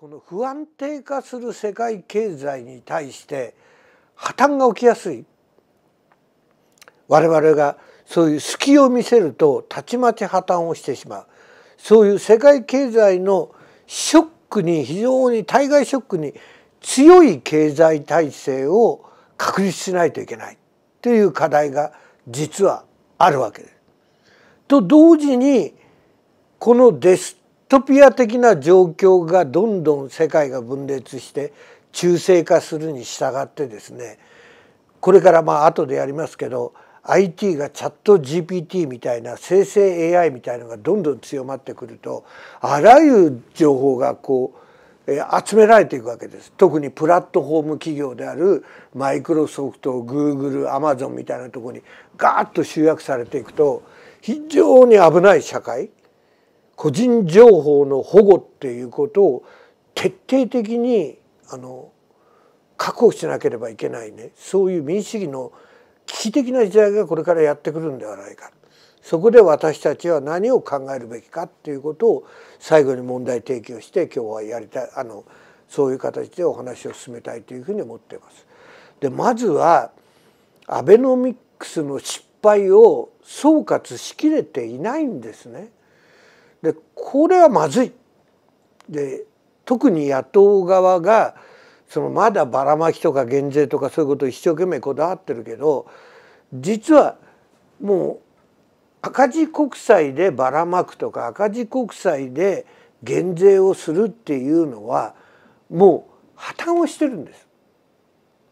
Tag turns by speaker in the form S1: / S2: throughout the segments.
S1: この不安定化する世界経済に対して破綻が起きやすい我々がそういう隙を見せるとたちまち破綻をしてしまうそういう世界経済のショックに非常に対外ショックに強い経済体制を確立しないといけないという課題が実はあるわけです。と同時にこのデストピア的な状況がどんどん世界が分裂して中性化するに従ってですねこれからまあ後でやりますけど IT がチャット GPT みたいな生成 AI みたいのがどんどん強まってくるとあらゆる情報がこう、え集められていくわけです特にプラットフォーム企業であるマイクロソフトグーグルアマゾンみたいなとこにガーッと集約されていくと非常に危ない社会個人情報の保護っていうことを徹底的にあの確保しなければいけないねそういう民主主義の危機的な時代がこれからやってくるんではないかそこで私たちは何を考えるべきかっていうことを最後に問題提起をして今日はやりたいあのそういう形でお話を進めたいというふうに思っています。でまずはアベノミックスの失敗を総括しきれていないんですね。でこれはまずいで特に野党側がそのまだばらまきとか減税とかそういうことを一生懸命こだわってるけど実はもう赤字国債でばらまくとか赤字国債で減税をするっていうのはもう破綻をしてるんです。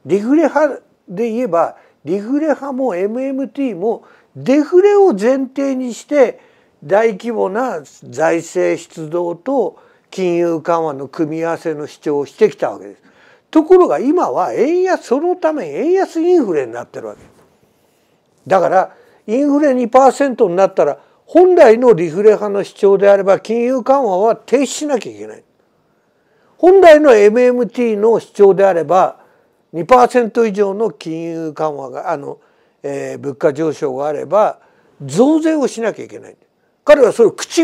S1: リフレ派で言えばリフレ派も MMT もデフレを前提にして大規模な財政出動と金融緩和の組み合わせの主張をしてきたわけです。ところが今は円安そのため円安インフレになってるわけだからインフレ2%になったら本来のリフレ派の主張であれば金融緩和は停止しなきゃいけない。本来の MMT の主張であれば2%以上の金融緩和があの、えー、物価上昇があれば増税をしなきゃいけない。彼はそれを口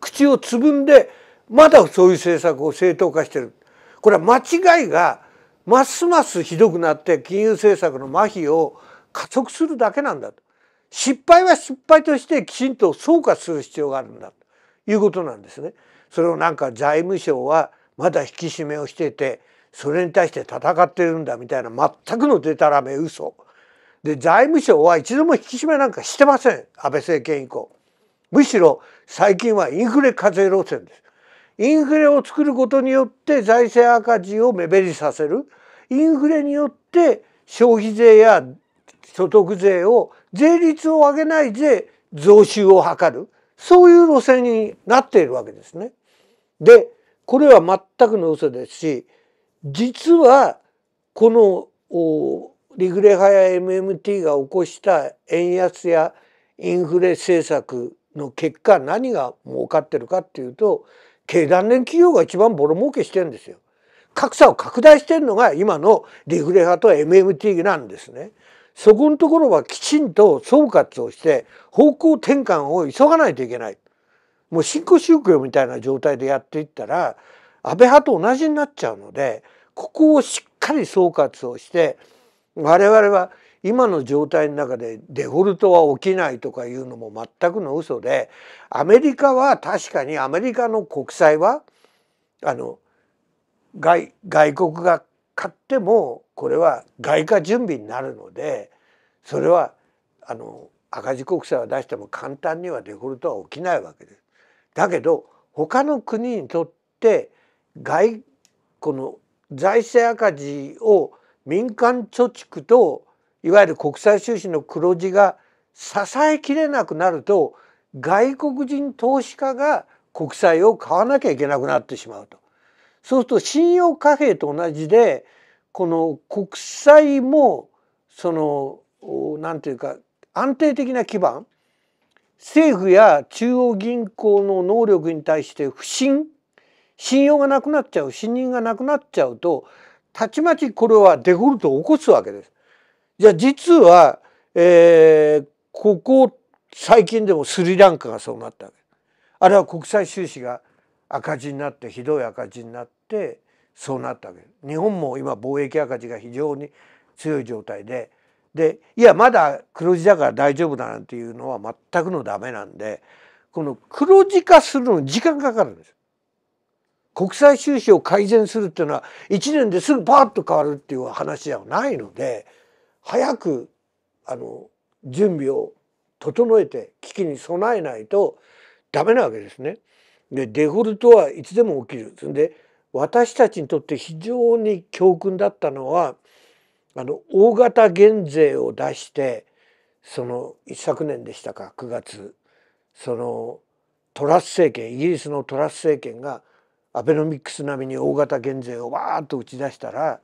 S1: 口をつぶんでまだそういう政策を正当化してるこれは間違いがますますひどくなって金融政策の麻痺を加速するだけなんだと失敗は失敗としてきちんと総括する必要があるんだということなんですね。それをなんか財務省はまだ引き締めをしていてそれに対して戦ってるんだみたいな全くのでたらめ嘘で財務省は一度も引き締めなんかしてません安倍政権以降。むしろ最近はインフレ課税路線です。インフレを作ることによって財政赤字を目減りさせる。インフレによって消費税や所得税を税率を上げないで増収を図る。そういう路線になっているわけですね。で、これは全くの嘘ですし、実はこのリグレハや MMT が起こした円安やインフレ政策の結果何が儲かってるかっていうと経団連企業が一番ボロ儲けしてるんですよ。格差を拡大してるのが今のリフレ派と MMT なんですね。そこのところはきちんと総括をして方向転換を急がないといけない。もう新興宗教みたいな状態でやっていったら安倍派と同じになっちゃうのでここをしっかり総括をして我々は今の状態の中でデフォルトは起きないとかいうのも全くの嘘でアメリカは確かにアメリカの国債はあの外外国が買ってもこれは外貨準備になるのでそれはあの赤字国債は出しても簡単にはデフォルトは起きないわけです。だけど他の国にとって外この財政赤字を民間貯蓄といわゆる国際収支の黒字が支えきれなくなると外国人投資家が国債を買わなきゃいけなくなってしまうと。そうすると信用貨幣と同じでこの国債もその何て言うか安定的な基盤政府や中央銀行の能力に対して不信信用がなくなっちゃう信任がなくなっちゃうとたちまちこれはデフォルトを起こすわけです。じゃあ実は、えー、ここ最近でもスリランカがそうなったわけあれは国際収支が赤字になってひどい赤字になってそうなったわけで日本も今貿易赤字が非常に強い状態ででいやまだ黒字だから大丈夫だなんていうのは全くのダメなんでこの黒字化するのに時間かかるんです国際収支を改善するっていうのは1年ですぐパーッと変わるっていう話ではないので早くあの準備を整えて危機に備えないとダメなわけですね。でデフォルトはいつでも起きる。んで私たちにとって非常に教訓だったのはあの大型減税を出してその一昨年でしたか9月そのトラス政権イギリスのトラス政権がアベノミクス並みに大型減税をわーっと打ち出したら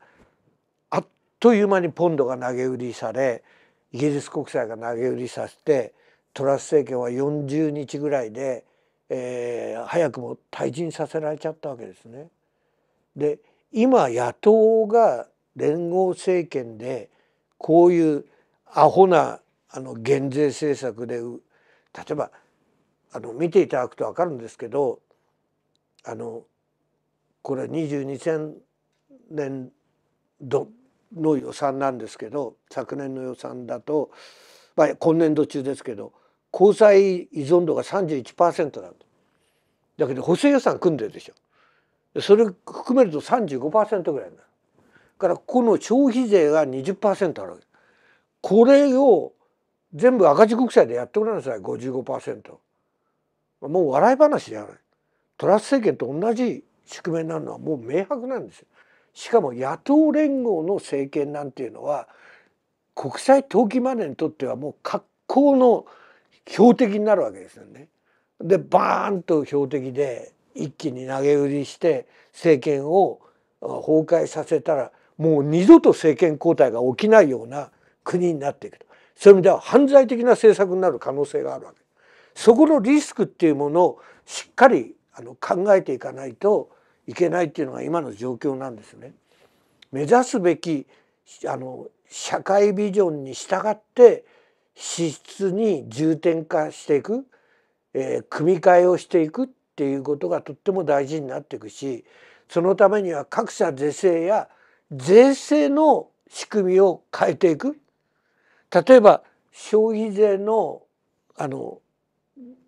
S1: あっという間にポンドが投げ売りされイギリス国債が投げ売りさせてトラス政権は40日ぐらいで、えー、早くも退陣させられちゃったわけですね。で今野党が連合政権でこういうアホなあの減税政策で例えばあの見ていただくと分かるんですけどあのこれ22,000年度の予算なんですけど昨年の予算だと、まあ、今年度中ですけど交際依存度が31%なんだだけど補正予算組んでるでしょそれ含めると35%ぐらいになるからこの消費税が20%あるわけこれを全部赤字国債でやってごらんなさい55%もう笑い話じゃないトラス政権と同じ宿命なのはもう明白なんですよ。しかも野党連合の政権なんていうのは国際投機マネーにとってはもう格好の標的になるわけですよね。でバーンと標的で一気に投げ売りして政権を崩壊させたらもう二度と政権交代が起きないような国になっていくとそういう意味では犯罪的な政策になる可能性があるわけそこのリスクっていうものをしっかりあの考えていかないといけないっていうのが今の状況なんですね。目指すべきあの社会ビジョンに従って資質に重点化していく、えー、組み替えをしていくっていうことがとっても大事になっていくしそのためには各社是正や税制の仕組みを変えていく例えば消費税のあの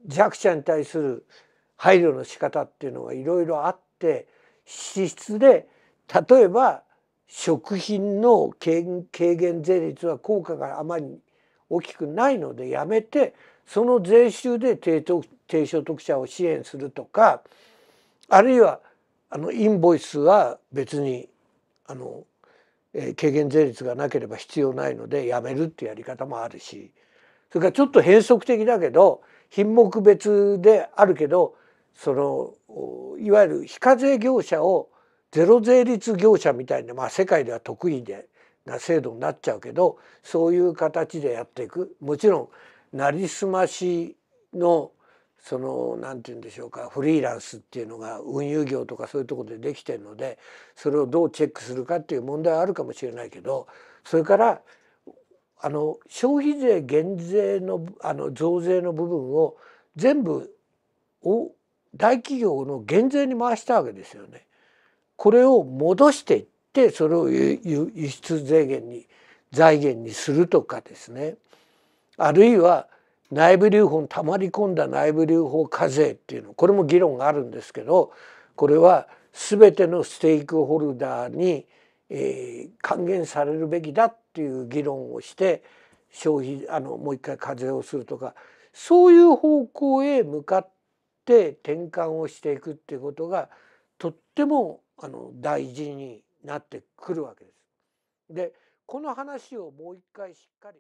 S1: 弱者に対する配慮の仕方っていうのがいろいろあっって支出で例えば食品の軽減税率は効果があまり大きくないのでやめてその税収で低低所得者を支援するとかあるいはあのインボイスは別にあの、えー、軽減税率がなければ必要ないのでやめるってやり方もあるしそれからちょっと変則的だけど品目別であるけどそのいわゆる非課税業者をゼロ税率業者みたいな、まあ、世界では得意でな制度になっちゃうけどそういう形でやっていくもちろんなりすましのその何て言うんでしょうかフリーランスっていうのが運輸業とかそういうとこでできてるのでそれをどうチェックするかっていう問題はあるかもしれないけどそれからあの消費税減税のあの増税の部分を全部お大企業の減税に回したわけですよね。これを戻していってそれを輸出税源に財源にするとかですねあるいは内部留保にたまり込んだ内部留保課税っていうのこれも議論があるんですけどこれは全てのステークホルダーに、えー、還元されるべきだっていう議論をして消費あのもう一回課税をするとかそういう方向へ向かっって転換をしていくっていうことがとってもあの大事になってくるわけです。でこの話をもう一回しっかり